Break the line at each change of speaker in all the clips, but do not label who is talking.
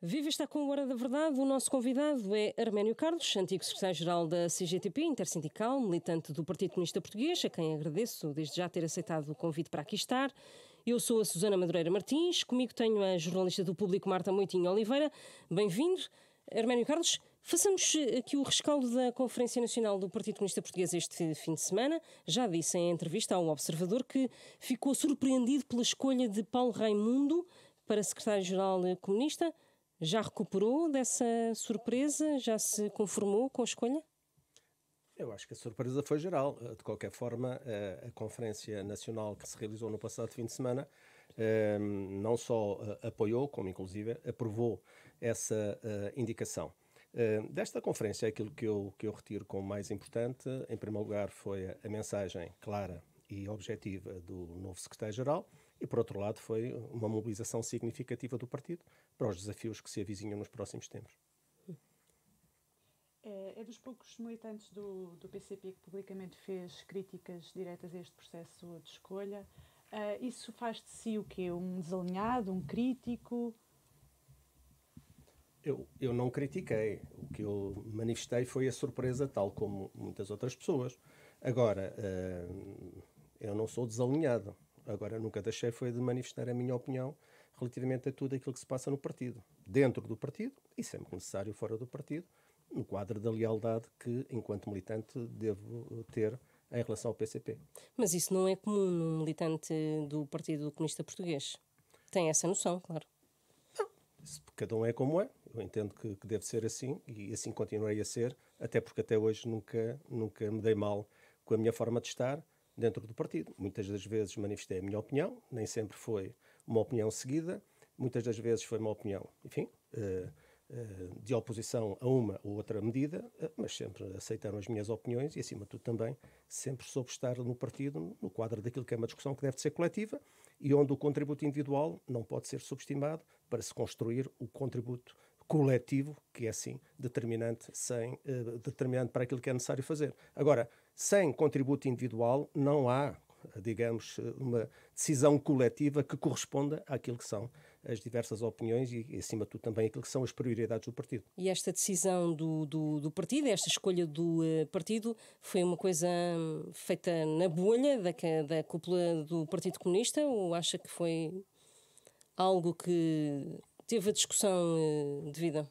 Viva está com a Hora da Verdade. O nosso convidado é Arménio Carlos, antigo secretário-geral da CGTP, intersindical, militante do Partido Comunista Português, a quem agradeço desde já ter aceitado o convite para aqui estar. Eu sou a Susana Madureira Martins, comigo tenho a jornalista do Público Marta Moitinho Oliveira. Bem-vindo. Arménio Carlos, façamos eh, aqui o rescaldo da Conferência Nacional do Partido Comunista Português este fim de semana. Já disse em entrevista ao Observador que ficou surpreendido pela escolha de Paulo Raimundo para secretário-geral comunista. Já recuperou dessa surpresa? Já se conformou com a escolha?
Eu acho que a surpresa foi geral. Eh, de qualquer forma, eh, a Conferência Nacional que se realizou no passado fim de semana eh, não só apoiou, como inclusive aprovou essa indicação. Desta conferência, é aquilo que eu, que eu retiro como mais importante, em primeiro lugar, foi a mensagem clara e objetiva do novo secretário-geral, e, por outro lado, foi uma mobilização significativa do partido para os desafios que se avizinham nos próximos tempos.
É, é dos poucos militantes do, do PCP que publicamente fez críticas diretas a este processo de escolha. Uh, isso faz de si o quê? Um desalinhado, um crítico?
Eu, eu não critiquei. O que eu manifestei foi a surpresa, tal como muitas outras pessoas. Agora, uh, eu não sou desalinhado. Agora, nunca deixei foi de manifestar a minha opinião relativamente a tudo aquilo que se passa no partido, dentro do partido e sempre necessário fora do partido, no quadro da lealdade que, enquanto militante, devo ter em relação ao PCP.
Mas isso não é comum num militante do Partido Comunista Português. Tem essa noção, claro.
Não. Cada um é como é, eu entendo que, que deve ser assim e assim continuarei a ser, até porque até hoje nunca, nunca me dei mal com a minha forma de estar, dentro do partido. Muitas das vezes manifestei a minha opinião, nem sempre foi uma opinião seguida, muitas das vezes foi uma opinião, enfim, eh, eh, de oposição a uma ou outra medida, eh, mas sempre aceitaram as minhas opiniões e, acima de tudo, também sempre soube estar no partido no quadro daquilo que é uma discussão que deve ser coletiva e onde o contributo individual não pode ser subestimado para se construir o contributo coletivo, que é, sim, determinante, sem, determinante para aquilo que é necessário fazer. Agora, sem contributo individual não há, digamos, uma decisão coletiva que corresponda àquilo que são as diversas opiniões e, acima de tudo, também aquilo que são as prioridades do partido.
E esta decisão do, do, do partido, esta escolha do uh, partido, foi uma coisa hum, feita na bolha da, da cúpula do Partido Comunista ou acha que foi algo que teve a
discussão uh, devida?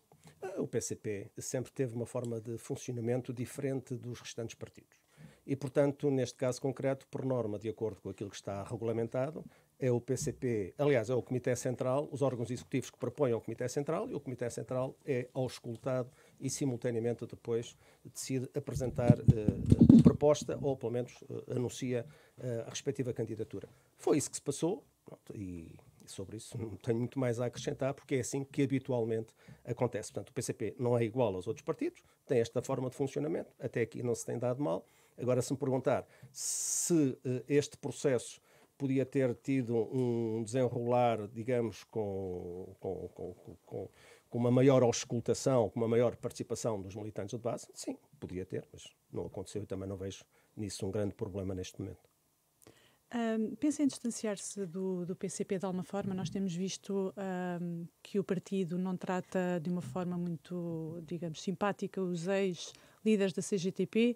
O PCP sempre teve uma forma de funcionamento diferente dos restantes partidos. E, portanto, neste caso concreto, por norma, de acordo com aquilo que está regulamentado, é o PCP, aliás, é o Comitê Central, os órgãos executivos que propõem ao Comitê Central, e o Comitê Central é auscultado e, simultaneamente, depois decide apresentar eh, proposta ou, pelo menos, eh, anuncia eh, a respectiva candidatura. Foi isso que se passou, pronto, e sobre isso não tenho muito mais a acrescentar, porque é assim que habitualmente acontece. Portanto, o PCP não é igual aos outros partidos, tem esta forma de funcionamento, até aqui não se tem dado mal, Agora, se me perguntar se eh, este processo podia ter tido um desenrolar, digamos, com, com, com, com, uma maior auscultação, com uma maior participação dos militantes de base, sim, podia ter, mas não aconteceu e também não vejo nisso um grande problema neste momento.
Um, pensa em distanciar-se do, do, PCP de alguma forma? Nós temos visto um, que o partido não trata de uma forma muito, digamos, simpática os ex-líderes da CGTP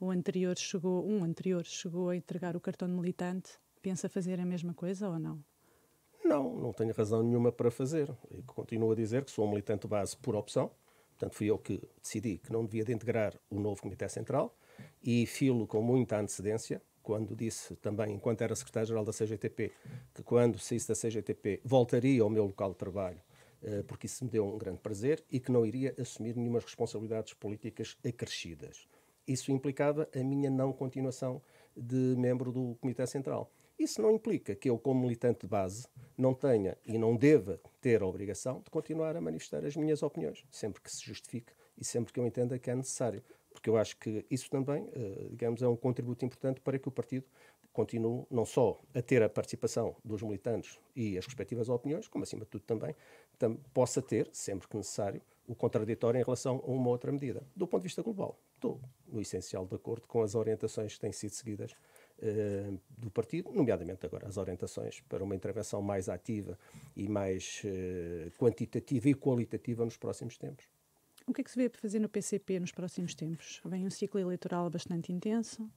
o anterior chegou, um anterior chegou a entregar o cartão de militante, pensa fazer a mesma coisa ou não?
Não, não tenho razão nenhuma para fazer. Eu continuo a dizer que sou um militante base por opção, portanto fui eu que decidi que não devia de integrar o novo Comitê Central e filo com muita antecedência, quando disse também, enquanto era secretário-geral da CGTP, que quando saísse da CGTP voltaria ao meu local de trabalho, eh, porque isso me deu um grande prazer, e que não iria assumir nenhumas responsabilidades políticas acrescidas. Isso implicava a minha não continuação de membro do Comitê Central. Isso não implica que eu, como militante de base, não tenha e não deva ter a obrigação de continuar a manifestar as minhas opiniões, sempre que se justifique e sempre que eu entenda que é necessário. Porque eu acho que isso também, eh, digamos, é um contributo importante para que o partido continue não só a ter a participação dos militantes e as respectivas opiniões, como acima de tudo também possa ter, sempre que necessário, o contraditório em relação a uma outra medida, do ponto de vista global estou, no essencial, de acordo com as orientações que têm sido seguidas eh, do partido, nomeadamente agora as orientações para uma intervenção mais ativa e mais eh, quantitativa e qualitativa nos próximos tempos.
O que é que se vê a fazer no PCP nos próximos tempos? Vem um ciclo eleitoral bastante intenso.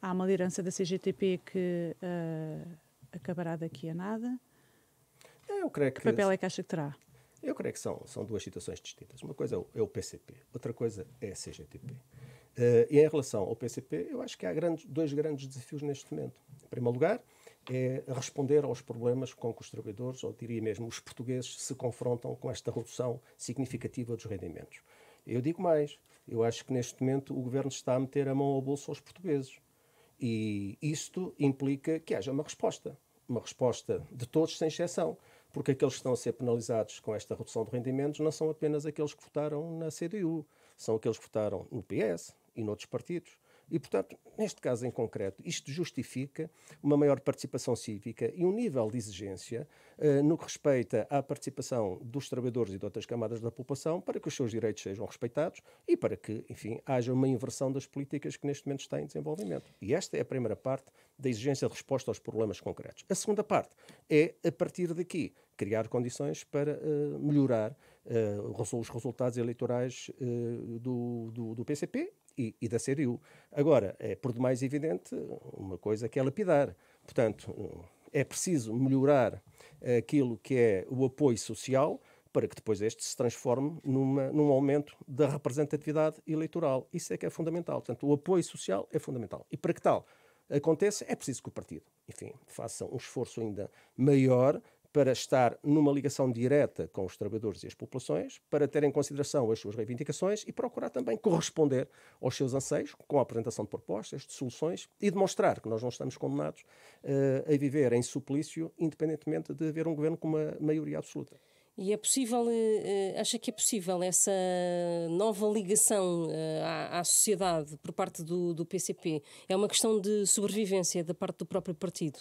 Há uma liderança da CGTP que uh, acabará daqui a nada. Eu creio que... que papel é que acha que terá?
Eu creio que são, são duas situações distintas. Uma coisa é o PCP, é outra coisa é a CGTP. Uh, eh, e em relação ao PCP, eu acho que há grandes, dois grandes desafios neste momento. Em primeiro lugar, é responder aos problemas com que os trabalhadores, ou diria mesmo os portugueses, se confrontam com esta redução significativa dos rendimentos. Eu digo mais, eu acho que neste momento o governo está a meter a mão ao bolso aos portugueses. E isto implica que haja uma resposta. Uma resposta de todos, sem exceção porque aqueles que estão a ser penalizados com esta redução de rendimentos não são apenas aqueles que votaram na CDU, são aqueles que votaram no PS e noutros partidos. E, portanto, neste caso em concreto, isto justifica uma maior participação cívica e um nível de exigência uh, no que respeita à participação dos trabalhadores e de outras camadas da população para que os seus direitos sejam respeitados e para que, enfim, haja uma inversão das políticas que neste momento está em desenvolvimento. E esta é a primeira parte da exigência de resposta aos problemas concretos. A segunda parte é, a partir daqui, criar condições para uh, melhorar uh, os resultados eleitorais do, do, do PCP e, e da CDU. Agora, é por demais evidente uma coisa que é lapidar. Portanto, é preciso melhorar aquilo que é o apoio social para que depois este se transforme numa, num aumento da representatividade eleitoral. Isso é que é fundamental. Portanto, o apoio social é fundamental. E para que tal aconteça, é preciso que o partido, enfim, faça um esforço ainda maior para estar numa ligação direta com os trabalhadores e as populações, para ter em consideração as suas reivindicações e procurar também corresponder aos seus anseios com a apresentação de propostas, de soluções e demonstrar que nós não estamos condenados uh, a viver em suplício, independentemente de haver um governo com uma maioria absoluta.
E é possível, eh, acha que é possível essa nova ligação eh, à, sociedade por parte do, do PCP? É uma questão de sobrevivência da parte do próprio partido?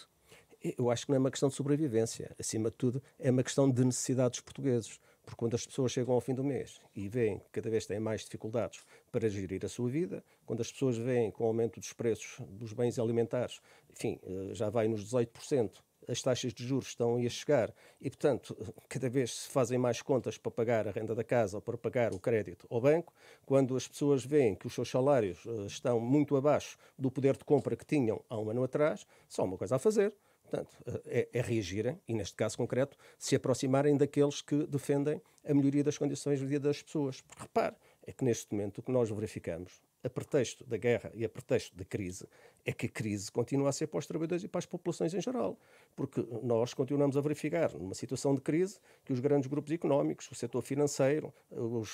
Eu acho que não é uma questão de sobrevivência. Acima de tudo, é uma questão de necessidades portugueses. Porque quando as pessoas chegam ao fim do mês e veem que cada vez têm mais dificuldades para gerir a sua vida, quando as pessoas veem com o aumento dos preços dos bens alimentares, enfim, eh, já vai nos 18%, as taxas de juros estão a chegar e, portanto, cada vez se fazem mais contas para pagar a renda da casa ou para pagar o crédito ao banco. Quando as pessoas veem que os seus salários eh, estão muito abaixo do poder de compra que tinham há um ano atrás, só uma coisa a fazer Portanto, eh, é, é reagirem e, neste caso concreto, se aproximarem daqueles que defendem a melhoria das condições de vida das pessoas. Porque repare, é que neste momento o que nós verificamos a pretexto da guerra e a pretexto da crise, é que a crise continua a ser para os trabalhadores e para as populações em geral. Porque nós continuamos a verificar, numa situação de crise, que os grandes grupos económicos, o setor financeiro,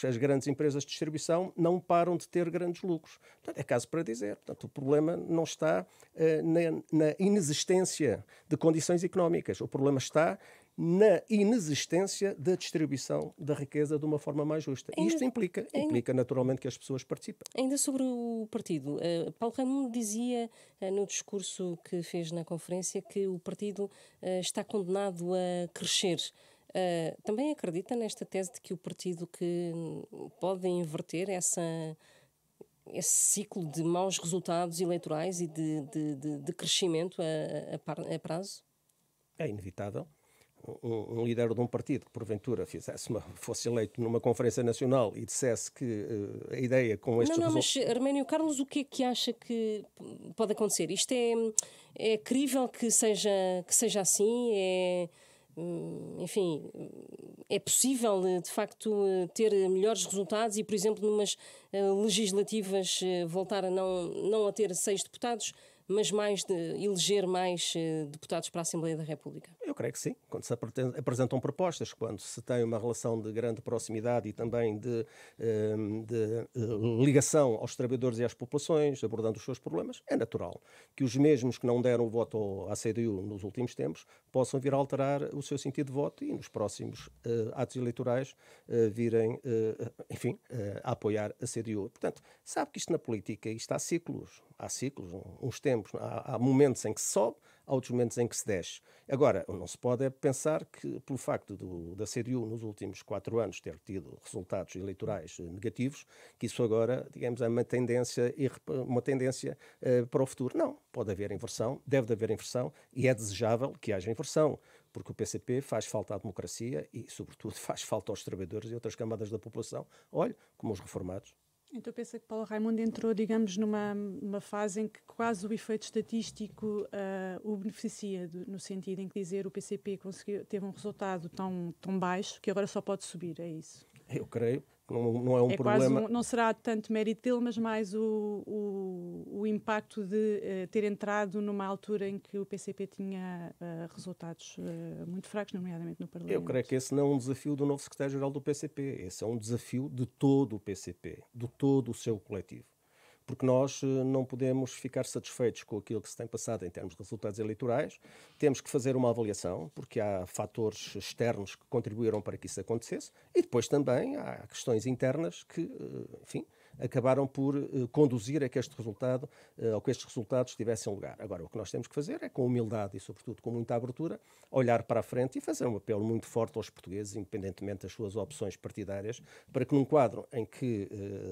as grandes empresas de distribuição não param de ter grandes lucros. Portanto, é caso para dizer. Portanto, o problema não está eh, na, na inexistência de condições económicas. O problema está na inexistência da distribuição da riqueza de uma forma mais justa. Ainda, Isto implica, ainda, implica naturalmente que as pessoas participem.
Ainda sobre o partido, uh, Paulo Raimundo dizia uh, no discurso que fez na conferência que o partido uh, está condenado a crescer. também acredita nesta tese de que o partido que hum, pode inverter essa esse ciclo de maus resultados eleitorais e de, de, de, de crescimento a, a, a
prazo? É inevitável um, líder de um partido que porventura fizesse uma, fosse eleito numa conferência nacional e dissesse que uh, a ideia com este Não, não, mas
Arménio Carlos, o que é que acha que pode acontecer? Isto é, é crível que seja, que seja assim? É, hum, enfim, é possível eh, de facto ter melhores resultados e, por exemplo, numas eh, legislativas voltar a não, não a ter seis deputados, mas mais de eleger mais deputados para a Assembleia da República?
Eu creio que sim. Quando se apresentam propostas, quando se tem uma relação de grande proximidade e também de, ehm, de eh, ligação aos trabalhadores e às populações, abordando os seus problemas, é natural que os mesmos que não deram o voto à CDU nos últimos tempos possam vir a alterar o seu sentido de voto e nos próximos eh, atos eleitorais eh, virem, enfim, a apoiar a CDU. Portanto, sabe que isto na política isto há ciclos, há ciclos, uns tempos, há, há momentos em que sobe, há outros momentos em que se desce. Agora, não se pode é pensar que, pelo facto do, da CDU nos últimos quatro anos ter tido resultados eleitorais eh, negativos, que isso agora, digamos, é uma tendência, uma tendência uh, para o futuro. Não, pode haver inversão, deve haver inversão e é desejável que haja inversão porque o PCP faz falta à democracia e, sobretudo, faz falta aos trabalhadores e outras camadas da população. Olhe, como os reformados.
Então pensa que Paulo Raimundo entrou, digamos, numa, numa fase em que quase o efeito estatístico uh, o beneficia, de, no sentido em que dizer o PCP conseguiu, teve um resultado tão, tão baixo que agora só pode subir, é isso?
Eu creio, não, não é um é problema. Um,
não será tanto mérito dele, mas mais o, o, o impacto de uh, ter entrado numa altura em que o PCP tinha uh, resultados uh, muito fracos, nomeadamente no Parlamento. Eu creio
que esse não é um desafio do novo secretário-geral do PCP. Esse é um desafio de todo o PCP, de todo o seu coletivo porque nós eh, não podemos ficar satisfeitos com aquilo que se tem passado em termos de resultados eleitorais. Temos que fazer uma avaliação, porque há fatores externos que contribuíram para que isso acontecesse, e depois também há questões internas que, eh, enfim, acabaram por uh, conduzir a que este resultado, uh, ou que estes resultados tivessem lugar. Agora, o que nós temos que fazer é, com humildade e, sobretudo, com muita abertura, olhar para a frente e fazer um apelo muito forte aos portugueses, independentemente das suas opções partidárias, para que, num quadro em que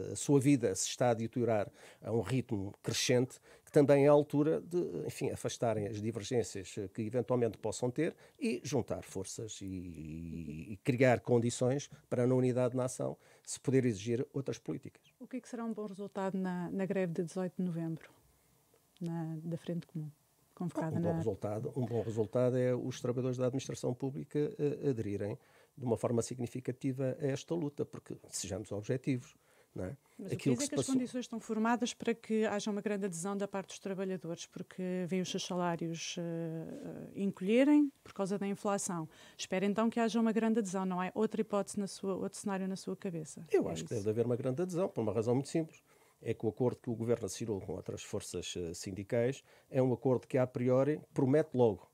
uh, a sua vida se está a deteriorar a um ritmo crescente, que também é a altura de, enfim, afastarem as divergências que eventualmente possam ter e juntar forças e, e, e criar condições para, na unidade na ação, se poder exigir outras políticas.
O que, é que será um bom resultado na, na greve de 18 de novembro, na, da Frente Comum? Convocada ah, um, bom na...
resultado, um bom resultado é os trabalhadores da administração pública eh, aderirem de uma forma significativa a esta luta, porque sejamos objetivos é? Mas Aquilo o que, é que, as
condições estão formadas para que haja uma grande adesão da parte dos trabalhadores, porque veem os seus salários uh, encolherem por causa da inflação. Espera então que haja uma grande adesão, não é outra hipótese, na sua, outro cenário na sua cabeça. Eu é acho isso. que
deve haver uma grande adesão, por uma razão muito simples. É que o acordo que o governo assinou com outras forças eh, sindicais é um acordo que, a priori, promete logo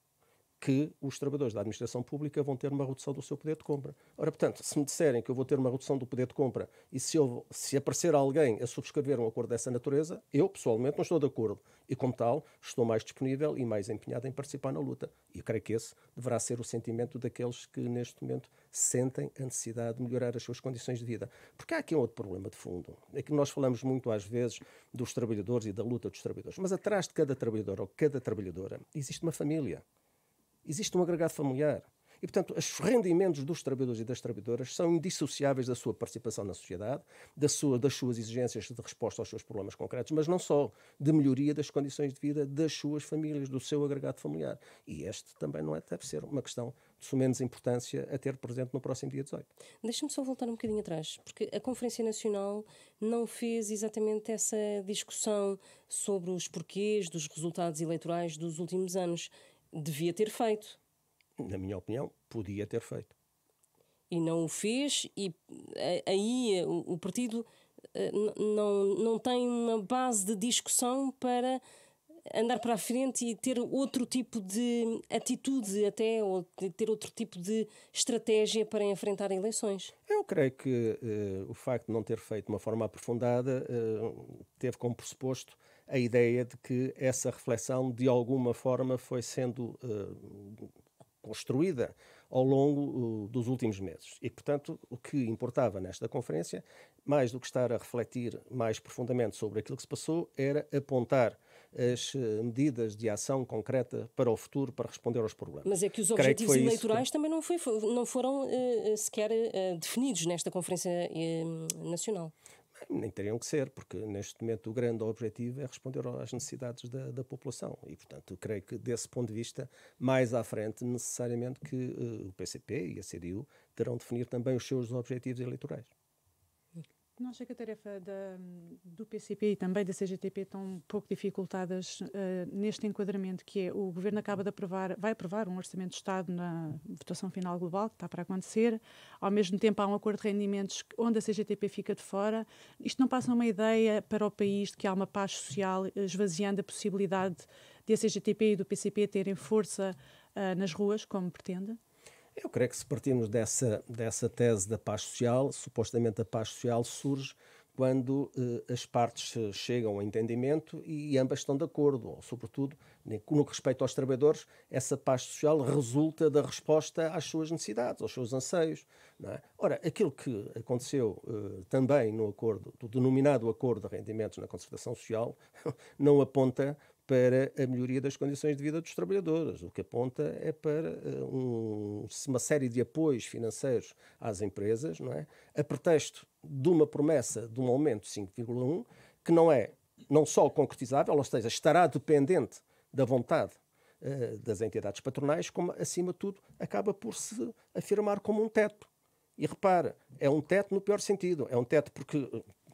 que os trabalhadores da administração pública vão ter uma redução do seu poder de compra. Ora, portanto, se me disserem que eu vou ter uma redução do poder de compra e se, eu, se aparecer alguém a subscrever um acordo dessa natureza, eu, pessoalmente, não estou de acordo. E, como tal, estou mais disponível e mais empenhado em participar na luta. E creio que esse deverá ser o sentimento daqueles que, neste momento, sentem a necessidade de melhorar as suas condições de vida. Porque há aqui um outro problema de fundo. É que nós falamos muito, às vezes, dos trabalhadores e da luta dos trabalhadores. Mas atrás de cada trabalhador ou cada trabalhadora existe uma família. Existe um agregado familiar. E, portanto, os rendimentos dos trabalhadores e das trabalhadoras são indissociáveis da sua participação na sociedade, da sua, das suas exigências de resposta aos seus problemas concretos, mas não só, de melhoria das condições de vida das suas famílias, do seu agregado familiar. E este também não é, deve ser uma questão de sumenos importância a ter presente no próximo dia 18. Deixa-me
só voltar um bocadinho atrás, porque a Conferência Nacional não fez exatamente essa discussão sobre os porquês dos resultados eleitorais dos últimos anos devia ter
feito. Na minha opinião, podia ter feito.
E não o fez, e eh, aí eh, o partido eh, não, não tem uma base de discussão para andar para a frente e ter outro tipo de atitude até, ou ter outro tipo de estratégia para enfrentar eleições?
Eu creio que uh, o facto de não ter feito de uma forma aprofundada uh, teve como pressuposto a ideia de que essa reflexão, de alguma forma, foi sendo uh, construída ao longo uh, dos últimos meses. E, portanto, o que importava nesta conferência, mais do que estar a refletir mais profundamente sobre aquilo que se passou, era apontar as eh, medidas de ação concreta para o futuro, para responder aos problemas. Mas é que os objetivos que eleitorais
que... também não, foi, não foram uh, sequer definidos nesta Conferência Nacional.
Nem teriam que ser, porque neste momento o grande objetivo é responder às necessidades da, da população. E, portanto, creio que desse ponto de vista, mais à frente, necessariamente que uh, o PCP e a CDU terão de definir também os seus
objetivos eleitorais. Não acha que a tarefa da, do PCP e também da CGTP estão um pouco dificultadas uh, neste enquadramento, que é o Governo acaba de aprovar, vai aprovar um Orçamento de Estado na votação final global, que está para acontecer, ao mesmo tempo há um acordo de rendimentos onde a CGTP fica de fora. Isto não passa uma ideia para o país de que há uma paz social, eh, esvaziando a possibilidade de a CGTP e do PCP terem força uh, nas ruas, como pretende?
Eu creio que se partirmos dessa, dessa tese da paz social, supostamente a paz social surge quando eh, as partes eh, chegam a entendimento e ambas estão de acordo, ou, sobretudo, no que respeito aos trabalhadores, essa paz social resulta da resposta às suas necessidades, aos seus anseios. É? Ora, aquilo que aconteceu eh, também no acordo, do denominado Acordo de Rendimentos na Concertação Social, não aponta para a melhoria das condições de vida dos trabalhadores. O que aponta é para eh, um, uma série de apoios financeiros às empresas, não é? a pretexto de uma promessa de um aumento de 5,1, que não é não só concretizável, ou seja, estará dependente da vontade uh, das entidades patronais, como, acima de tudo, acaba por se afirmar como um teto. E repara, é um teto no pior sentido. É um teto porque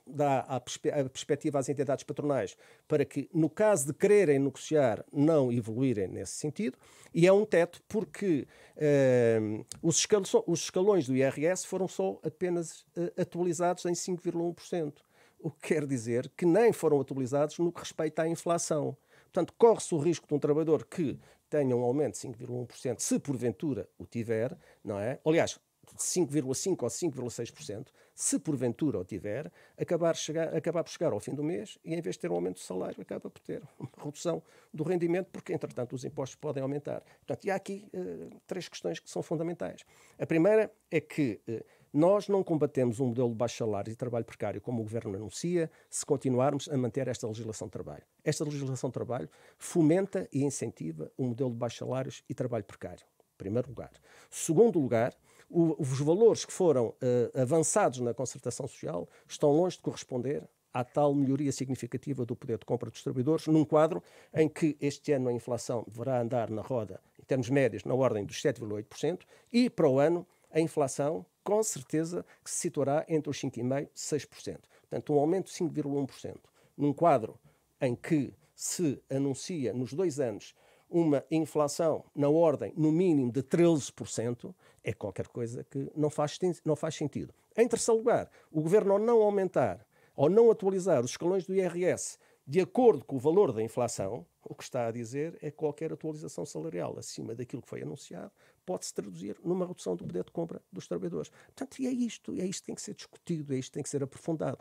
dá a, perspe a perspectiva às entidades patronais para que, no caso de quererem negociar, não evoluírem nesse sentido, e é um teto porque uh, os, escal os, escalões do IRS foram só apenas uh, atualizados em 5,1%, o que quer dizer que nem foram atualizados no que respeita à inflação. Portanto, corre-se o risco de um trabalhador que tenha um aumento de 5,1%, se porventura o tiver, não é? Aliás, 5,5% ou 5,6%, se porventura o tiver, acabar, chegar, acabar por chegar ao fim do mês e, em vez de ter um aumento de salário, acaba por ter uma redução do rendimento, porque, entretanto, os impostos podem aumentar. Portanto, e há aqui uh, três questões que são fundamentais. A primeira é que uh, nós não combatemos um modelo de baixos salários e trabalho precário, como o Governo anuncia, se continuarmos a manter esta legislação de trabalho. Esta legislação de trabalho fomenta e incentiva o um modelo de baixos salários e trabalho precário primeiro lugar. Segundo lugar, o, os valores que foram uh, avançados na concertação social estão longe de corresponder à tal melhoria significativa do poder de compra dos distribuidores, num quadro em que este ano a inflação deverá andar na roda, em termos médios, na ordem dos 7,8%, e para o ano a inflação, com certeza, que se situará entre os 5,5% e 6%. Portanto, um aumento de 5,1%, num quadro em que se anuncia nos dois anos uma inflação na ordem, no mínimo, de 13%, é qualquer coisa que não faz, não faz sentido. Em terceiro lugar, o governo ao não aumentar ou não atualizar os escalões do IRS de acordo com o valor da inflação, o que está a dizer é que qualquer atualização salarial acima daquilo que foi anunciado pode-se traduzir numa redução do poder de compra dos trabalhadores. Portanto, é isto, é isto que tem que ser discutido, é isto que tem que ser aprofundado.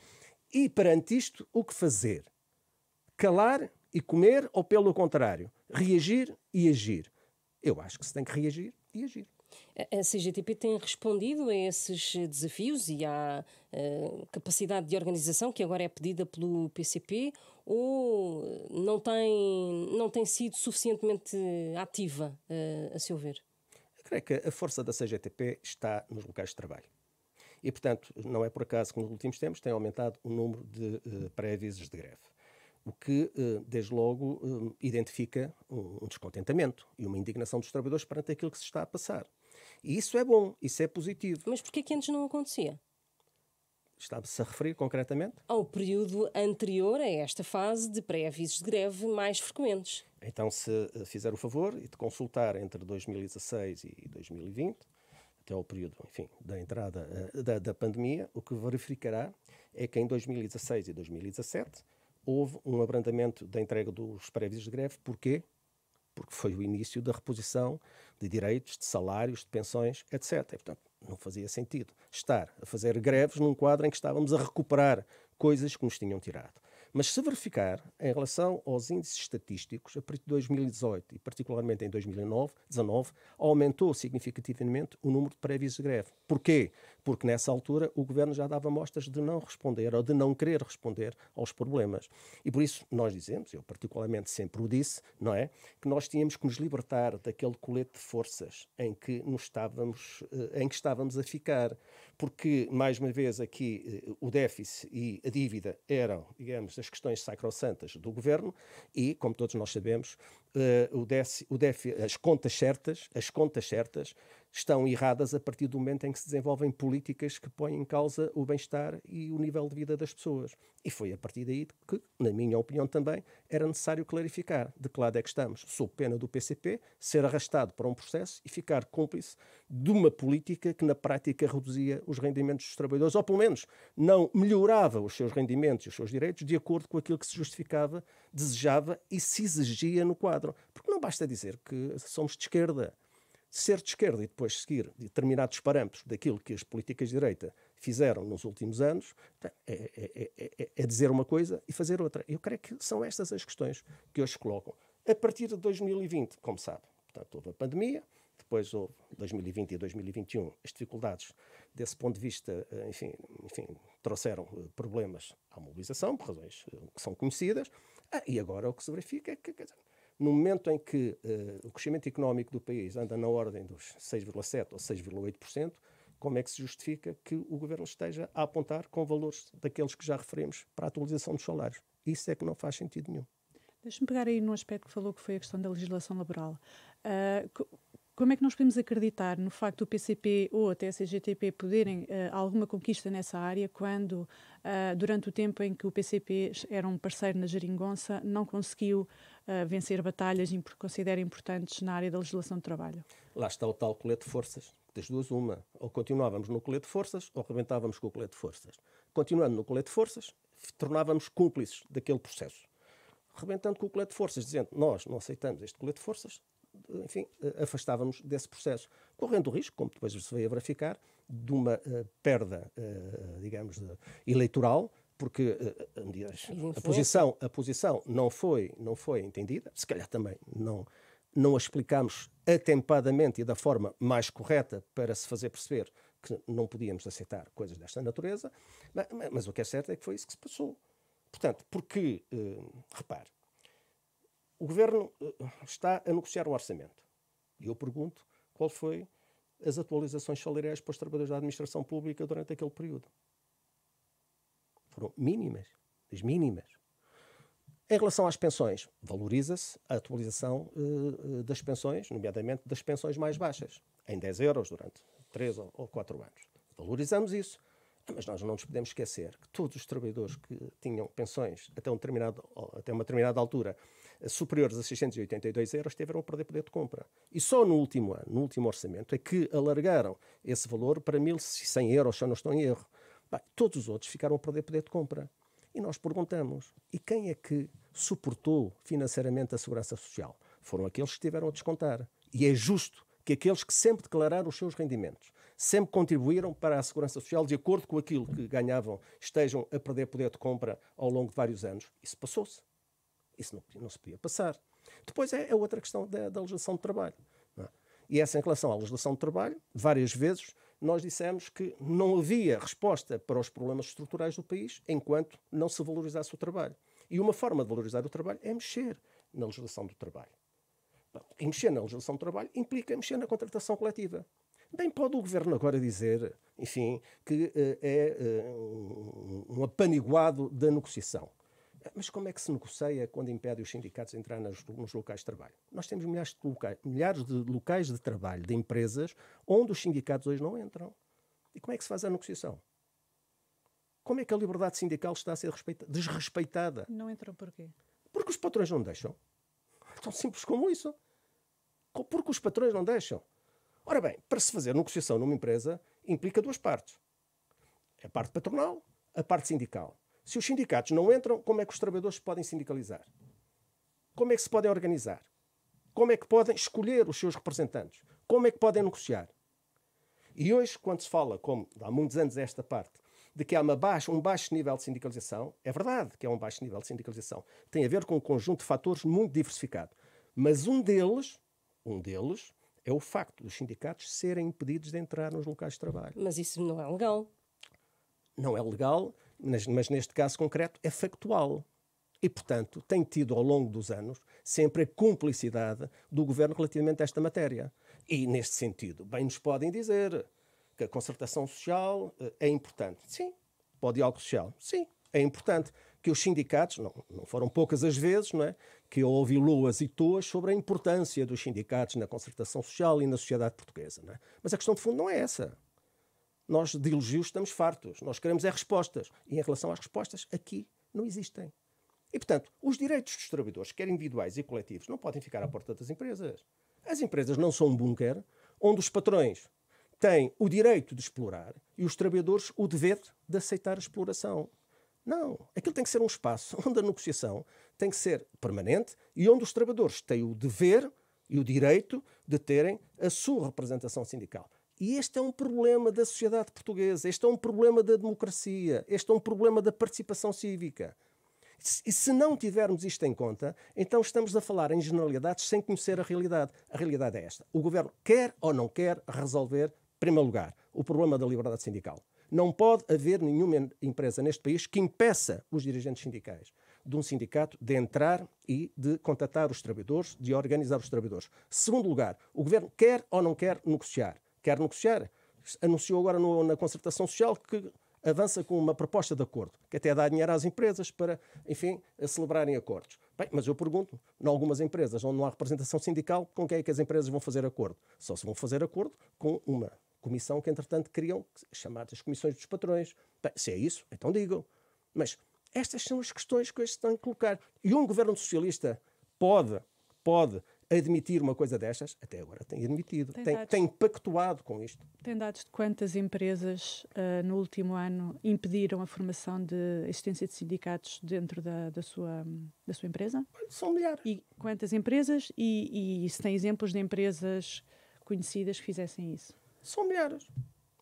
E perante isto, o que fazer? Calar e comer, ou pelo contrário, reagir e agir? Eu acho que se tem que reagir
e agir. A CGTP tem respondido a esses desafios e à uh, capacidade de organização que agora é pedida pelo PCP ou eh, não tem, não tem sido suficientemente ativa, uh, a seu ver?
Eu creio que a força da CGTP está nos locais de trabalho. E, portanto, não é por acaso que nos últimos tempos tem aumentado o número de uh, pré-avisos de greve o que, eh, desde logo, eh, identifica um descontentamento e uma indignação dos trabalhadores perante aquilo que se está a passar. E isso é bom, isso é positivo. Mas porquê que antes não acontecia? Estava-se a referir concretamente?
Ao período anterior a esta fase de pré-avisos de greve mais frequentes.
Então, se eh, fizer o favor e de consultar entre 2016 e 2020, até ao período, enfim, da entrada da, da pandemia, o que verificará é que em 2016 e 2017 houve um abrandamento da entrega dos prévios de greve. Porquê? Porque foi o início da reposição de direitos, de salários, de pensões, etc. E, portanto, não fazia sentido estar a fazer greves num quadro em que estávamos a recuperar coisas que nos tinham tirado. Mas se verificar, em relação aos índices estatísticos, a partir de 2018 e particularmente em 2019, aumentou significativamente o número de prévios de greve. Porquê? Porque nessa altura o governo já dava mostras de não responder ou de não querer responder aos problemas. E por isso nós dizemos, eu particularmente sempre o disse, não é? Que nós tínhamos que nos libertar daquele colete de forças em que, nos estávamos, eh, em que estávamos a ficar porque, mais uma vez, aqui eh, o déficit e a dívida eram, digamos, as questões sacrosantas do governo e, como todos nós sabemos, eh, o déficit, o déficit, as contas certas, as contas certas estão erradas a partir do momento em que se desenvolvem políticas que põem em causa o bem-estar e o nível de vida das pessoas. E foi a partir daí que, na minha opinião também, era necessário clarificar de que lado é que estamos, sob pena do PCP ser arrastado para um processo e ficar cúmplice de uma política que, na prática, reduzia os rendimentos dos trabalhadores, ou pelo menos não melhorava os seus rendimentos e os seus direitos de acordo com aquilo que se justificava, desejava e se exigia no quadro. Porque não basta dizer que somos de esquerda ser de esquerda e depois seguir determinados parâmetros daquilo que as políticas de direita fizeram nos últimos anos, é, é, é, é, dizer uma coisa e fazer outra. Eu creio que são estas as questões que hoje colocam. A partir de 2020, como sabe, portanto, houve a pandemia, depois houve 2020 e 2021, as dificuldades desse ponto de vista, enfim, enfim trouxeram problemas à mobilização, por razões que são conhecidas, ah, e agora o que se verifica é que, quer dizer, no momento em que uh, o crescimento económico do país anda na ordem dos 6,7% ou 6,8%, como é que se justifica que o governo esteja a apontar com valores daqueles que já referimos para a atualização dos salários? Isso é que não faz sentido nenhum.
Deixa-me pegar aí num aspecto que falou que foi a questão da legislação laboral. Uh, como é que nós podemos acreditar no facto do PCP ou até a CGTP poderem uh, alguma conquista nessa área quando, uh, durante o tempo em que o PCP era um parceiro na Jeringonça, não conseguiu uh, vencer batalhas que considera importantes na área da legislação de trabalho.
Lá está o tal colete de forças, das duas uma, ou continuávamos no colete de forças ou rebentávamos com o colete de forças. Continuando no colete de forças, tornávamos cúmplices daquele processo. Rebentando com o colete de forças, dizendo nós não aceitamos este colete de forças, enfim, eh, afastávamos desse processo, correndo o risco, como depois se veio a verificar, de uma uh, perda, uh, digamos, eleitoral porque eh, eh, a, a, posição, a posição não foi, não foi entendida, se calhar também não, não a explicámos atempadamente e da forma mais correta para se fazer perceber que não podíamos aceitar coisas desta natureza, mas, mas o que é certo é que foi isso que se passou. Portanto, porque, eh, repare, o governo está a negociar o orçamento. E eu pergunto qual foi as atualizações salariais para os trabalhadores da administração pública durante aquele período foram mínimas, as mínimas. Em relação às pensões, valoriza-se a atualização uh, das pensões, nomeadamente das pensões mais baixas, em 10 euros durante 3 ou 4 anos. Valorizamos isso. Ah, mas nós não nos podemos esquecer que todos os trabalhadores que tinham pensões até, um determinado, até uma determinada altura eh, superiores a 682 euros tiveram a perder poder de compra. E só no último ano, no último orçamento, é que alargaram esse valor para 1.100 euros, se eu não estou em erro. Bem, todos os outros ficaram a perder poder de compra. E nós perguntamos: e quem é que suportou financeiramente a segurança social? Foram aqueles que tiveram a descontar. E é justo que aqueles que sempre declararam os seus rendimentos, sempre contribuíram para a segurança social de acordo com aquilo que ganhavam, estejam a perder poder de compra ao longo de vários anos. Isso passou-se. Isso não, não, se podia passar. Depois é, é outra questão da, da legislação de trabalho. É? E essa em relação à legislação de trabalho, várias vezes nós dissemos que não havia resposta para os problemas estruturais do país enquanto não se valorizasse o trabalho. E uma forma de valorizar o trabalho é mexer na legislação do trabalho. E mexer na legislação do trabalho implica mexer na contratação coletiva. Bem pode o governo agora dizer, enfim, que uh, é uh, um apaniguado da negociação. Mas como é que se negocia quando impede os sindicatos de entrar nos, nos locais de trabalho? Nós temos milhares de, locais, milhares de locais de trabalho, de empresas, onde os sindicatos hoje não entram. E como é que se faz a negociação? Como é que a liberdade sindical está a ser desrespeitada?
Não entram porquê?
Porque os patrões não deixam. É tão simples como isso. Porque os patrões não deixam. Ora bem, para se fazer negociação numa empresa implica duas partes: é a parte patronal, a parte sindical. Se os sindicatos não entram, como é que os trabalhadores podem sindicalizar? Como é que se podem organizar? Como é que podem escolher os seus representantes? Como é que podem negociar? E hoje, quando se fala, como há muitos anos esta parte, de que há uma baixa, um baixo nível de sindicalização, é verdade que há um baixo nível de sindicalização. Tem a ver com um conjunto de fatores muito diversificado. Mas um deles, um deles, é o facto dos sindicatos serem impedidos de entrar nos locais de trabalho. Mas isso não é legal. Não é legal, mas, mas neste caso concreto é factual. E, portanto, tem tido ao longo dos anos sempre a cumplicidade do governo relativamente a esta matéria. E, neste sentido, bem nos podem dizer que a concertação social eh, é importante. Sim. Para o diálogo social? Sim. É importante que os sindicatos, não, não foram poucas as vezes, não é? Que eu ouvi luas e toas sobre a importância dos sindicatos na concertação social e na sociedade portuguesa, não é? Mas a questão de fundo não é essa. Nós de elogios estamos fartos, nós queremos é respostas. E em relação às respostas, aqui não existem. E, portanto, os direitos dos trabalhadores, quer individuais e coletivos, não podem ficar à porta das empresas. As empresas não são um bunker onde os patrões têm o direito de explorar e os trabalhadores o dever de aceitar a exploração. Não, aquilo tem que ser um espaço onde a negociação tem que ser permanente e onde os trabalhadores têm o dever e o direito de terem a sua representação sindical. E este é um problema da sociedade portuguesa, este é um problema da democracia, este é um problema da participação cívica. E se não tivermos isto em conta, então estamos a falar em generalidades sem conhecer a realidade. A realidade é esta: o governo quer ou não quer resolver, em primeiro lugar, o problema da liberdade sindical. Não pode haver nenhuma empresa neste país que impeça os dirigentes sindicais de um sindicato de entrar e de contatar os trabalhadores, de organizar os trabalhadores. Segundo lugar, o governo quer ou não quer negociar quer negociar. Anunciou agora no, na concertação social que avança com uma proposta de acordo, que até dá dinheiro às empresas para, enfim, celebrarem acordos. Bem, mas eu pergunto, em algumas empresas onde não há representação sindical, com quem é que as empresas vão fazer acordo? Só se vão fazer acordo com uma comissão que, entretanto, criam, chamadas comissões dos patrões. Bem, se é isso, então digam. Mas estas são as questões que eles têm que colocar. E um governo socialista pode, pode admitir uma coisa destas, até agora tem admitido, tem, tem, tem pactuado com isto.
Tem dados de quantas empresas uh, no último ano impediram a formação de existência de sindicatos dentro da, da, sua, da sua empresa? São milhares. E quantas empresas? E, e se tem exemplos de empresas conhecidas que fizessem isso? São milhares.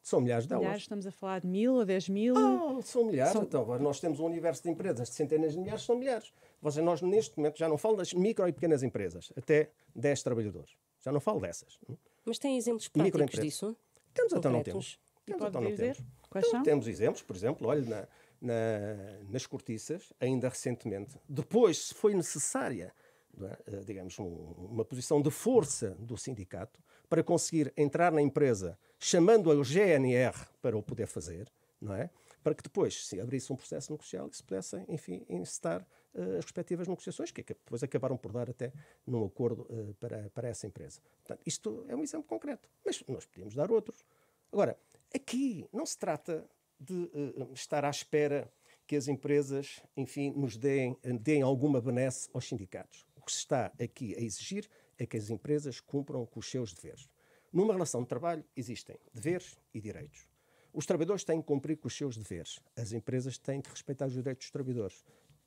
São milhares delas. milhares,
estamos a falar de mil ou dez mil? Ah, são milhares, são...
então. Nós temos um universo de empresas de centenas de milhares, são milhares. Você, nós, neste momento, já não falo das micro e pequenas empresas, até 10 trabalhadores. Já não falo dessas. É?
Mas tem exemplos práticos disso? Temos, até não temos. temos até não temos.
Quais então, são? Temos exemplos, por exemplo, olha, na, na, nas cortiças, ainda recentemente, depois, se foi necessária, é, eh, digamos, um, uma posição de força do sindicato para conseguir entrar na empresa, chamando a GNR para o poder fazer, não é? para que depois se abrisse um processo negocial e se pudessem, enfim, incitar uh, as respectivas negociações, é que depois acabaram por dar até num acordo uh, para, para essa empresa. Portanto, isto é um exemplo concreto, mas nós podíamos dar outros. Agora, aqui não se trata de uh, estar à espera que as empresas, enfim, nos deem, deem alguma benesse aos sindicatos. O que se está aqui a exigir é que as empresas cumpram com os seus deveres. Numa relação de trabalho existem deveres e direitos. Os trabalhadores têm que cumprir com os seus deveres, as empresas têm que respeitar os direitos dos trabalhadores.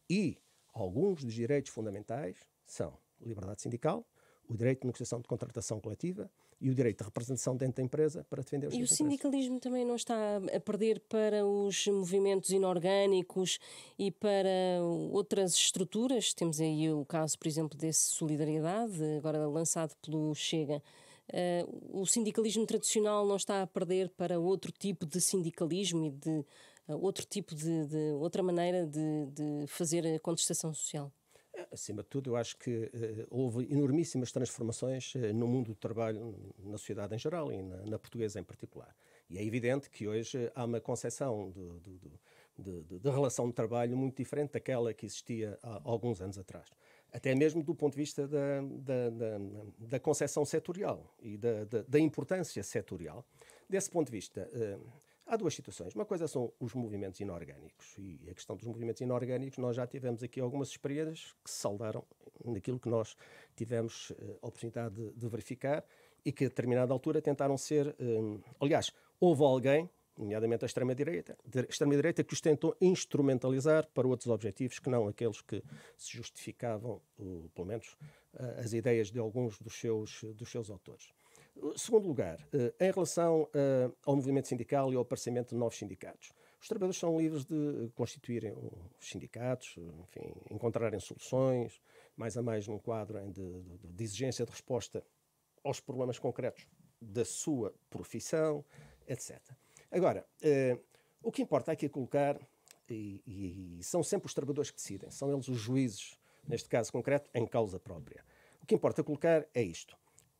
E alguns dos direitos fundamentais são liberdade sindical, o direito de negociação de contratação coletiva e o direito de representação dentro da empresa para defender os E o
sindicalismo também não está a perder para os movimentos inorgânicos e para outras estruturas? Temos aí o caso, por exemplo, desse Solidariedade, agora lançado pelo Chega. Uh, o sindicalismo tradicional não está a perder para outro tipo de sindicalismo e de uh, outro tipo de, de outra maneira de, de, fazer a contestação social?
Acima de tudo, eu acho que uh, houve enormíssimas transformações eh, no mundo do trabalho, na sociedade em geral e na, na, portuguesa em particular. E é evidente que hoje há uma concepção do, do, de, de relação de trabalho muito diferente daquela que existia há alguns anos atrás até mesmo do ponto de vista da, da, da, da concepção setorial e da, da, da, importância setorial. Desse ponto de vista, eh, há duas situações. Uma coisa são os movimentos inorgânicos, e a questão dos movimentos inorgânicos, nós já tivemos aqui algumas experiências que se saldaram naquilo que nós tivemos eh, a oportunidade de, de, verificar e que a determinada altura tentaram ser. Eh, aliás, houve alguém nomeadamente a extrema-direita, extrema-direita que os tentou instrumentalizar para outros objetivos que não aqueles que se justificavam, pelo menos, as ideias de alguns dos seus, dos seus autores. Segundo lugar, eh, em relação eh, ao movimento sindical e ao aparecimento de novos sindicatos. Os trabalhadores são livres de constituírem os sindicatos, enfim, encontrarem soluções, mais a mais num quadro de, de, de exigência de resposta aos problemas concretos da sua profissão, etc. Agora, uh, o que importa aqui é colocar, e, e, e, são sempre os trabalhadores que decidem, são eles os juízes, neste caso concreto, em causa própria. O que importa colocar é isto.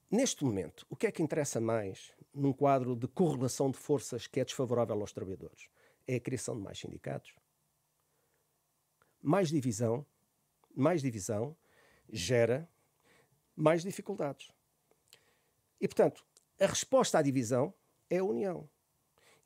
Neste momento, o que é que interessa mais num quadro de correlação de forças que é desfavorável aos trabalhadores? É a criação de mais sindicatos, mais divisão, mais divisão gera mais dificuldades. E, portanto, a resposta à divisão é a união.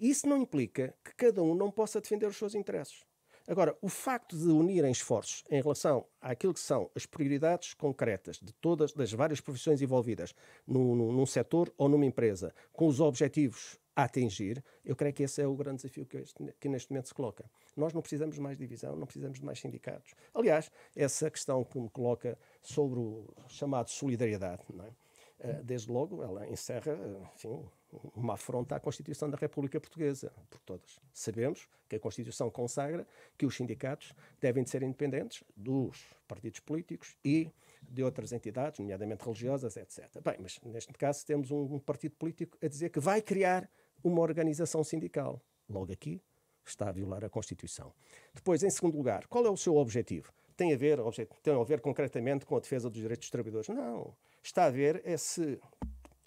Isso não implica que cada um não possa defender os seus interesses. Agora, o facto de unirem esforços em relação àquilo que são as prioridades concretas de todas das várias profissões envolvidas num, num, num setor ou numa empresa, com os objetivos a atingir, eu creio que esse é o grande desafio que, este, que, neste momento se coloca. Nós não precisamos de mais divisão, não precisamos de mais sindicatos. Aliás, essa questão que me coloca sobre o chamado solidariedade, é? Eh, desde logo ela encerra, enfim, uma afronta à Constituição da República Portuguesa, por todas. Sabemos que a Constituição consagra que os sindicatos devem de ser independentes dos partidos políticos e de outras entidades, nomeadamente religiosas, etc. Bem, mas neste caso temos um, partido político a dizer que vai criar uma organização sindical. Logo aqui está a violar a Constituição. Depois, em segundo lugar, qual é o seu objetivo? Tem a ver, tem a ver concretamente com a defesa dos direitos dos trabalhadores? Não. Está a ver é se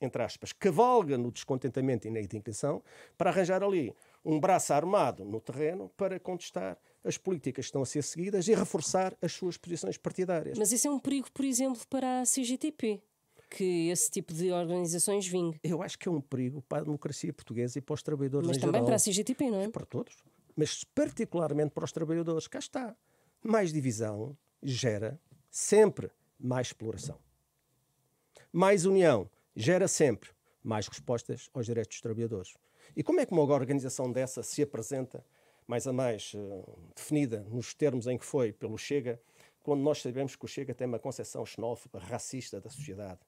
entre aspas, cavalga no descontentamento e na indignação para arranjar ali um braço armado no terreno para contestar as políticas que estão a ser seguidas e reforçar as suas posições partidárias. Mas isso
é um perigo, por exemplo, para a CGTP?
que esse tipo de organizações vingue? Eu acho que é um perigo para a democracia portuguesa e para os trabalhadores Mas em também geral. para a
CGTP, não é? é?
Para todos. Mas particularmente para os trabalhadores. Cá está. Mais divisão gera sempre mais exploração. Mais união gera sempre mais respostas aos direitos dos trabalhadores. E como é que uma organização dessa se apresenta, mais a mais uh, definida nos termos em que foi pelo Chega, quando nós sabemos que o Chega tem uma concepção xenófoba, racista da sociedade?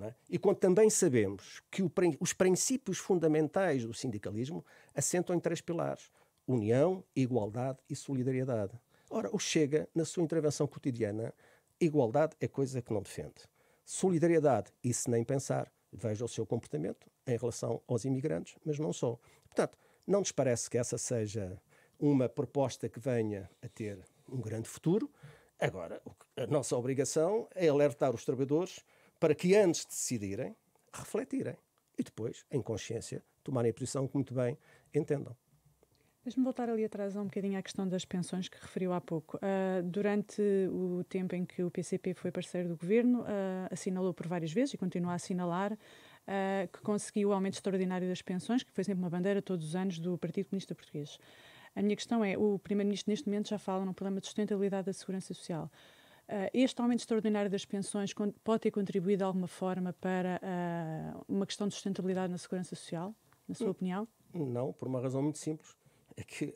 É? E quando também sabemos que o, os princípios fundamentais do sindicalismo assentam em três pilares: união, igualdade e solidariedade. Ora, o Chega, na sua intervenção cotidiana, igualdade é coisa que não defende. Solidariedade, e se nem pensar. Veja o seu comportamento em relação aos imigrantes, mas não só. Portanto, não nos parece que essa seja uma proposta que venha a ter um grande futuro. Agora, a nossa obrigação é alertar os trabalhadores para que, antes de decidirem, refletirem e depois, em consciência, tomarem a posição que muito bem entendam.
Deixa-me voltar ali atrás um bocadinho à questão das pensões que referiu há pouco. Uh, durante o tempo em que o PCP foi parceiro do governo, uh, assinalou por várias vezes e continua a assinalar uh, que conseguiu o aumento extraordinário das pensões, que foi sempre uma bandeira todos os anos do Partido Comunista Português. A minha questão é: o Primeiro-Ministro neste momento já fala num problema de sustentabilidade da segurança social. este aumento extraordinário das pensões pode ter contribuído de alguma forma para uma questão de sustentabilidade na segurança social, na sua hum. opinião?
Não, por uma razão muito simples é que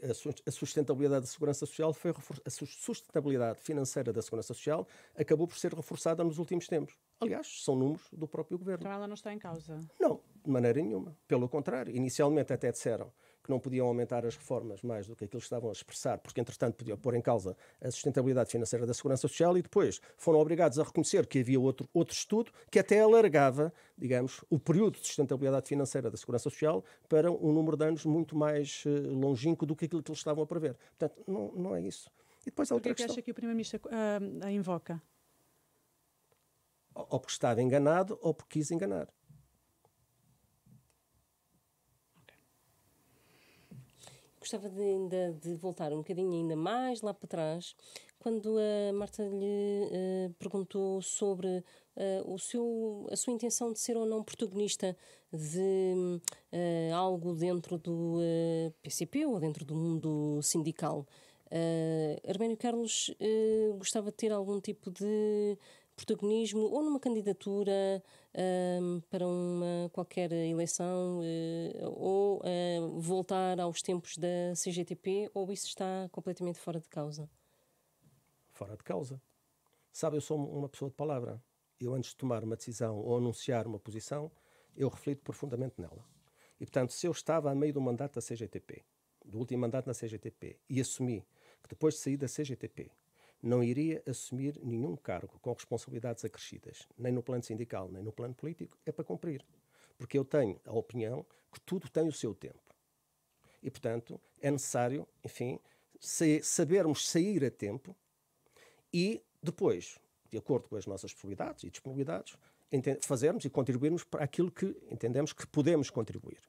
a sustentabilidade da segurança social foi a sustentabilidade financeira da segurança social acabou por ser reforçada nos últimos tempos. Aliás, são números do próprio governo. Então
ela não está em causa?
Não, de maneira nenhuma. Pelo contrário, inicialmente até disseram que não podiam aumentar as reformas mais do que aquilo que estavam a expressar, porque entretanto podiam pôr em causa a sustentabilidade financeira da Segurança Social e depois foram obrigados a reconhecer que havia outro, outro estudo que até alargava, digamos, o período de sustentabilidade financeira da Segurança Social para um número de anos muito mais eh, longínquo do que aquilo que eles estavam a prever. Portanto, não, não é isso. E depois há outra o que é que acha
que o Primeiro-Ministro uh, invoca?
Ou porque estava enganado ou porque quis enganar.
Gostava de, ainda de voltar um bocadinho ainda mais lá para trás, quando a Marta lhe uh, perguntou sobre uh, o seu, a sua intenção de ser ou não protagonista de uh, algo dentro do PCP ou dentro do mundo sindical. Uh, Arménio Carlos gostava de ter algum tipo de protagonismo ou numa candidatura um, para uma qualquer eleição uh, ou uh, voltar aos tempos da CGTP ou isso está completamente fora de causa?
Fora de causa. Sabe, eu sou uma pessoa de palavra. Eu, antes de tomar uma decisão ou anunciar uma posição, eu reflito profundamente nela. E, portanto, se eu estava a meio do mandato da CGTP, do último mandato na CGTP, e assumi que depois de sair da CGTP não iria assumir nenhum cargo com responsabilidades acrescidas, nem no plano sindical, nem no plano político, é para cumprir. Porque eu tenho a opinião que tudo tem o seu tempo. E, portanto, é necessário, enfim, sabermos sair a tempo e depois, de acordo com as nossas possibilidades e disponibilidades, fazermos e contribuirmos para aquilo que entendemos que podemos contribuir.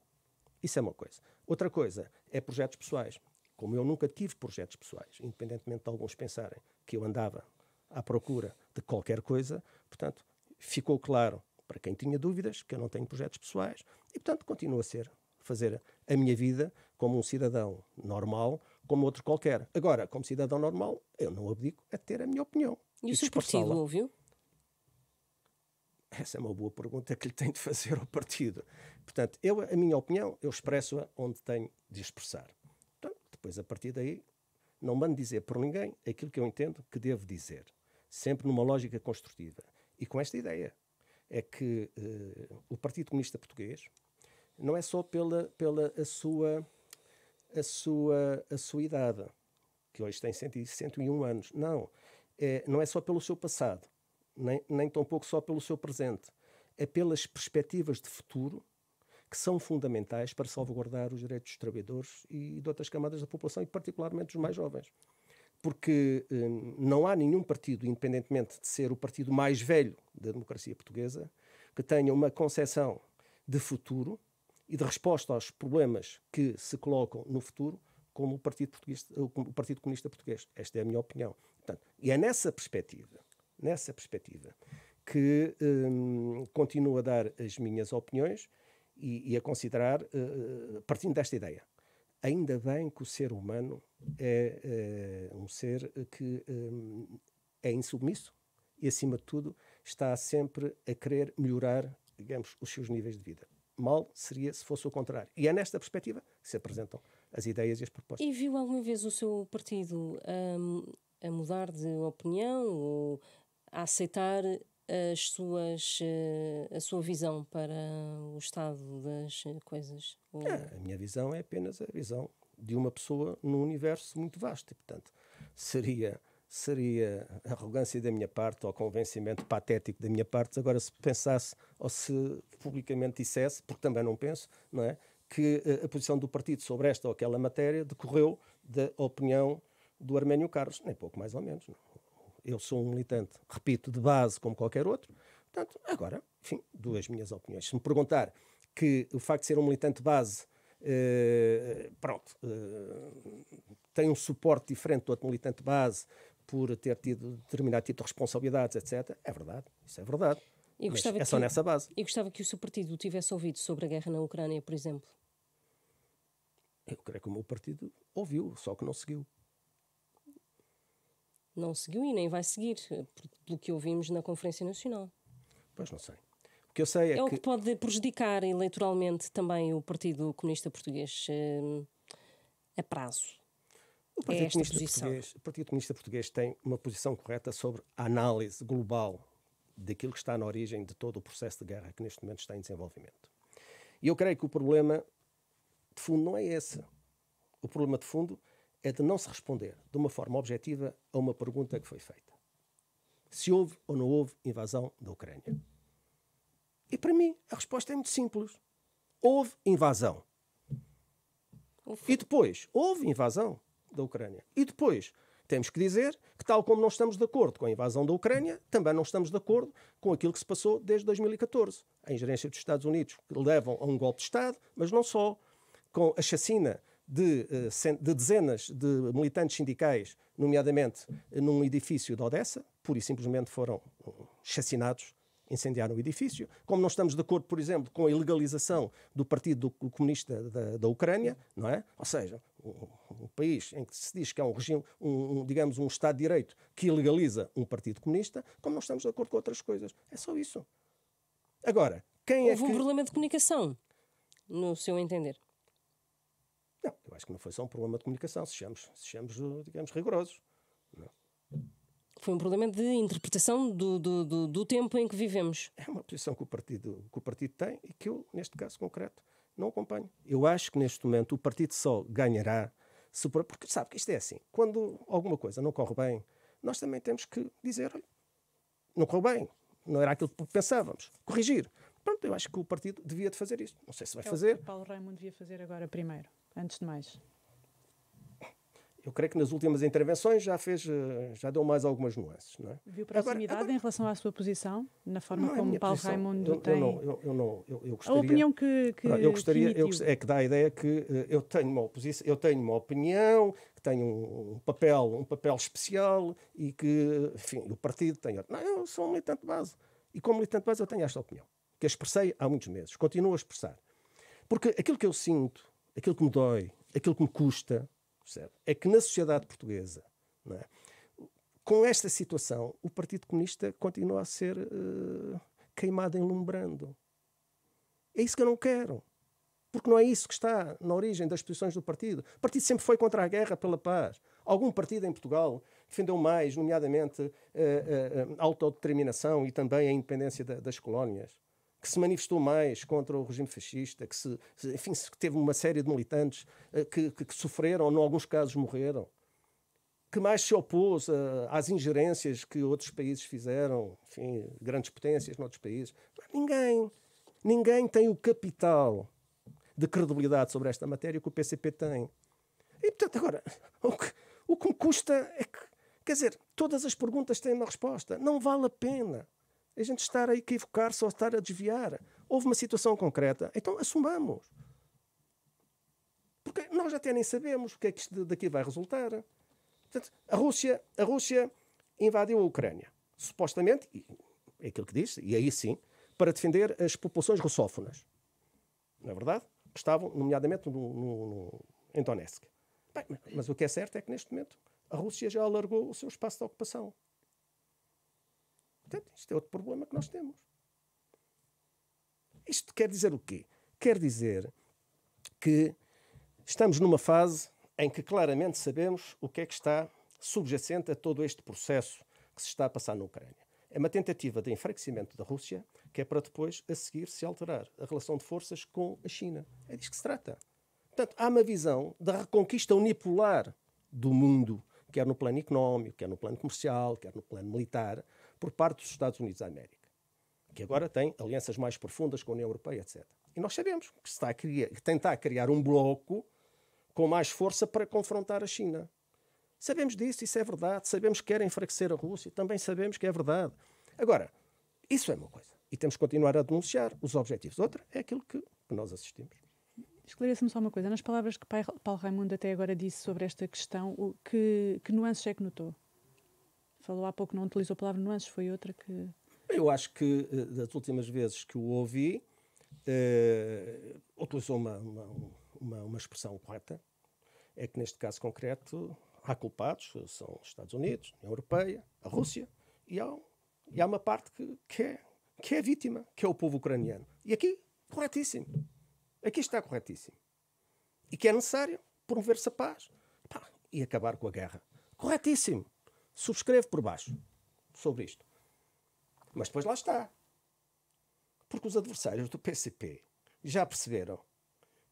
Isso é uma coisa. Outra coisa é projetos pessoais. Como eu nunca tive projetos pessoais, independentemente de alguns pensarem que eu andava à procura de qualquer coisa, portanto, ficou claro para quem tinha dúvidas que eu não tenho projetos pessoais e, portanto, continuo a ser fazer a minha vida como um cidadão normal, como outro qualquer. Agora, como cidadão normal, eu não abdico a ter a minha opinião. E, e o seu partido ouviu? Essa é uma boa pergunta que lhe tenho de fazer ao partido. Portanto, eu, a minha opinião, eu expresso-a onde tenho de expressar. Pois a partir daí, não mando dizer por ninguém aquilo que eu entendo que devo dizer, sempre numa lógica construtiva. E com esta ideia é que uh, o Partido Comunista Português não é só pela, pela a sua, a sua, a sua idade, que hoje tem 101 anos, não. É, não é só pelo seu passado, nem, nem tampouco só pelo seu presente. É pelas perspectivas de futuro que são fundamentais para salvaguardar os direitos dos trabalhadores e de outras camadas da população, e particularmente dos mais jovens. Porque hum, não há nenhum partido, independentemente de ser o partido mais velho da democracia portuguesa, que tenha uma concepção de futuro e de resposta aos problemas que se colocam no futuro como o Partido, Português, eh, o Partido Comunista Português. Esta é a minha opinião. Portanto, e é nessa perspectiva, nessa perspectiva, que hum, continuo a dar as minhas opiniões e, e a considerar uh, partindo desta ideia. Ainda bem que o ser humano é uh, um ser que um, é insubmisso e, acima de tudo, está sempre a querer melhorar, digamos, os seus níveis de vida. Mal seria se fosse o contrário. E é nesta perspectiva que se apresentam as ideias e as propostas. E
viu alguma vez o seu partido um, a mudar de opinião ou a aceitar as suas, eh, a sua visão para o estado das eh, coisas? É,
a minha visão é apenas a visão de uma pessoa num universo muito vasto. E, portanto, seria, seria arrogância da minha parte ou convencimento patético da minha parte agora se pensasse ou se publicamente dissesse, porque também não penso, não é? que eh, a posição do partido sobre esta ou aquela matéria decorreu da opinião do Arménio Carlos, nem pouco mais ou menos. Não eu sou um militante, repito, de base como qualquer outro. Portanto, agora, enfim, duas minhas opiniões. Se me perguntar que o facto de ser um militante de base, eh, pronto, eh, tem um suporte diferente do outro militante de base por ter tido determinado tipo de responsabilidades, etc., é verdade, isso é verdade. E gostava é só que, nessa
base. E gostava que o seu partido tivesse ouvido sobre a guerra na Ucrânia, por exemplo.
Eu creio que o meu partido ouviu, só que não seguiu
não seguiu e nem vai seguir, eh, pelo que ouvimos na Conferência Nacional.
Pois não sei. O que eu sei é, é o que... pode prejudicar
eleitoralmente também o Partido Comunista Português eh, a prazo.
O Partido, é Comunista Português, o Partido Comunista Português tem uma posição correta sobre a análise global daquilo que está na origem de todo o processo de guerra que neste momento está em desenvolvimento. E eu creio que o problema de fundo não é esse. O problema de fundo é é de não se responder de uma forma objetiva a uma pergunta que foi feita. Se houve ou não houve invasão da Ucrânia. E para mim, a resposta é muito simples. Houve invasão. Uf. E depois, houve invasão da Ucrânia. E depois, temos que dizer que, tal como não estamos de acordo com a invasão da Ucrânia, também não estamos de acordo com aquilo que se passou desde 2014. A ingerência dos Estados Unidos, que levam a um golpe de Estado, mas não só. Com a chacina de, eh, de dezenas de militantes sindicais, nomeadamente eh, num edifício de Odessa, pura e simplesmente foram eh, assassinados incendiaram o edifício. Como não estamos de acordo, por exemplo, com a ilegalização do Partido Comunista da, da Ucrânia, não é? Ou seja, um, um, país em que se diz que é um regime, um, um, digamos, um Estado de Direito que ilegaliza um Partido Comunista, como não estamos de acordo com outras coisas. É só isso. Agora, quem Houve é que... Houve um problema de
comunicação, no seu entender.
Não, eu acho que não foi só um problema de comunicação, sejamos, sejamos digamos, rigorosos. Não. É?
Foi um problema de interpretação do, do, do, do, tempo em que vivemos.
É uma posição que o, partido, que o partido tem e que eu, neste caso concreto, não acompanho. Eu acho que neste momento o partido só ganhará, se, porque sabe que isto é assim, quando alguma coisa não corre bem, nós também temos que dizer, não correu bem, não era aquilo que pensávamos, corrigir. Pronto, eu acho que o partido devia de fazer isto Não sei se vai é fazer. O que
Paulo Raimundo devia fazer agora primeiro antes de mais?
Eu creio que nas últimas intervenções já fez, eh, já deu mais algumas nuances, não é?
Viu proximidade agora, agora, em relação à sua posição, na forma é como como Paulo Raimundo tem. Eu não,
eu, eu não, eu, eu gostaria, a opinião que, que eu gostaria que é que dá a ideia que eh, eu tenho uma oposição, eu tenho uma opinião que tenho um, um, papel, um papel especial e que, enfim, o partido tem Não, eu sou um militante de base e como militante de base eu tenho esta opinião que expressei há muitos meses, continuo a expressar, porque aquilo que eu sinto aquilo que me dói, aquilo que me custa, é que na sociedade portuguesa, é? com esta situação, o Partido Comunista continua a ser uh, queimado em lumbrando. É isso que eu não quero. Porque não é isso que está na origem das posições do partido. O partido sempre foi contra a guerra pela paz. Algum partido em Portugal defendeu mais, nomeadamente, eh, eh, a, autodeterminação e também a independência da, das colónias que se manifestou mais contra o regime fascista, que se, enfim, que teve uma série de militantes eh, que, que, que sofreram, em alguns casos morreram, que mais se opôs a, eh, às ingerências que outros países fizeram, enfim, grandes potências noutros países. Ninguém. Ninguém tem o capital de credibilidade sobre esta matéria que o PCP tem. E, portanto, agora, o que, o que me custa é que, quer dizer, todas as perguntas têm uma resposta. Não vale a pena a gente estar a equivocar-se ou estar a desviar. Houve uma situação concreta, então assumamos. Porque nós até nem sabemos o que é que isto daqui vai resultar. Portanto, a Rússia, a Rússia invadiu a Ucrânia, supostamente, e é aquilo que diz, e aí sim, para defender as populações russófonas. Não é verdade? Que estavam, nomeadamente, no, no, no em Donetsk. Bem, mas o que é certo é que, neste momento, a Rússia já alargou o seu espaço de ocupação. Portanto, isto é outro problema que nós temos. Isto quer dizer o quê? Quer dizer que estamos numa fase em que claramente sabemos o que é que está subjacente a todo este processo que se está a passar na Ucrânia. É uma tentativa de enfraquecimento da Rússia, que é para depois, a seguir, se alterar a relação de forças com a China. É disso que se trata. Portanto, há uma visão da reconquista unipolar do mundo, quer no plano económico, quer no plano comercial, quer no plano militar, por parte dos Estados Unidos da América, que agora tem alianças mais profundas com a União Europeia, etc. E nós sabemos que está a criar, tentar criar um bloco com mais força para confrontar a China. Sabemos disso, isso é verdade. Sabemos que querem enfraquecer a Rússia, também sabemos que é verdade. Agora, isso é uma coisa. E temos que continuar a denunciar os objetivos. Outra é aquilo que nós assistimos.
Esclareça-me só uma coisa. Nas palavras que Paulo Raimundo até agora disse sobre esta questão, que, que nuances é que notou? Falou há pouco, não utilizou a palavra nuances, foi outra que.
Eu acho que eh, das últimas vezes que o ouvi, uh, utilizou uma, uma, uma, uma expressão correta. É que neste caso concreto há culpados, são os Estados Unidos, a União Europeia, a Rússia, e há, e há uma parte que, que, é, que é vítima, que é o povo ucraniano. E aqui, corretíssimo. Aqui está corretíssimo. E que é necessário promover-se a paz pá, e acabar com a guerra. Corretíssimo subscrevo por baixo sobre isto. Mas depois lá está. Porque os adversários do PCP já perceberam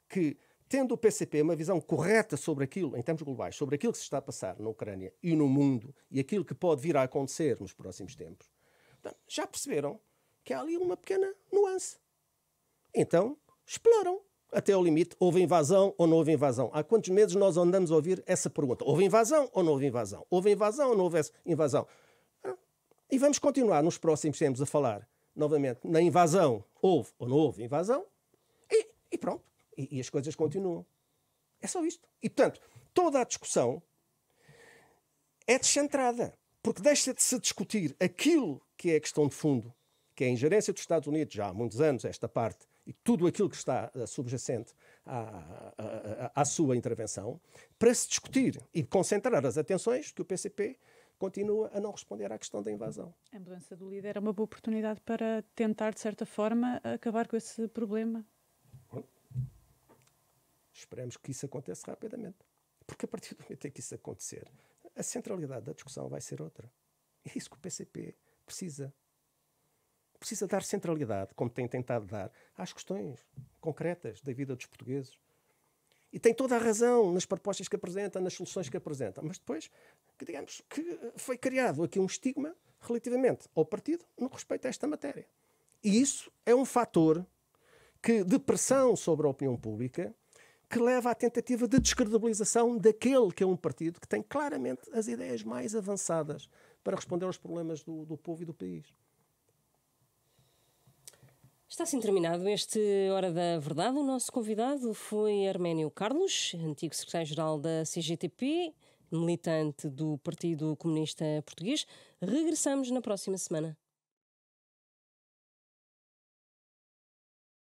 que, tendo o PCP uma visão correta sobre aquilo, em termos globais, sobre aquilo que se está a passar na Ucrânia e no mundo e aquilo que pode vir a acontecer nos próximos tempos, já perceberam que há ali uma pequena nuance. Então, exploram até o limite, houve invasão ou não houve invasão? Há quantos meses nós andamos a ouvir essa pergunta? Houve invasão ou não houve invasão? Houve invasão ou não houve invasão? Ah, e vamos continuar nos próximos tempos a falar novamente na invasão. Houve ou não houve invasão? E, e pronto. E, e as coisas continuam. É só isto. E portanto, toda a discussão é descentrada. Porque deixa de se discutir aquilo que é a questão de fundo, que é a ingerência dos Estados Unidos, já há muitos anos, esta parte e tudo aquilo que está eh, subjacente à, à, à sua intervenção, para se discutir e concentrar as atenções que o PCP continua a não responder à questão da invasão.
A mudança do líder é uma boa oportunidade para tentar, de certa forma, acabar com esse problema.
Esperemos que isso aconteça rapidamente. Porque a partir do momento em que isso acontecer, a centralidade da discussão vai ser outra. É isso que o PCP precisa precisa dar centralidade, como tem tentado dar, às questões concretas da vida dos portugueses. E tem toda a razão nas propostas que apresenta, nas soluções que apresenta. Mas depois, que digamos que eh, foi criado aqui um estigma relativamente ao partido no que respeita a esta matéria. E isso é um fator que, de pressão sobre a opinião pública que leva à tentativa de descredibilização daquele que é um partido que tem claramente as ideias mais avançadas para responder aos problemas do, do povo e do
país.
Está assim terminado este Hora da Verdade. O nosso convidado foi Arménio Carlos, antigo secretário-geral da CGTP, militante do Partido Comunista Português. Regressamos na próxima semana.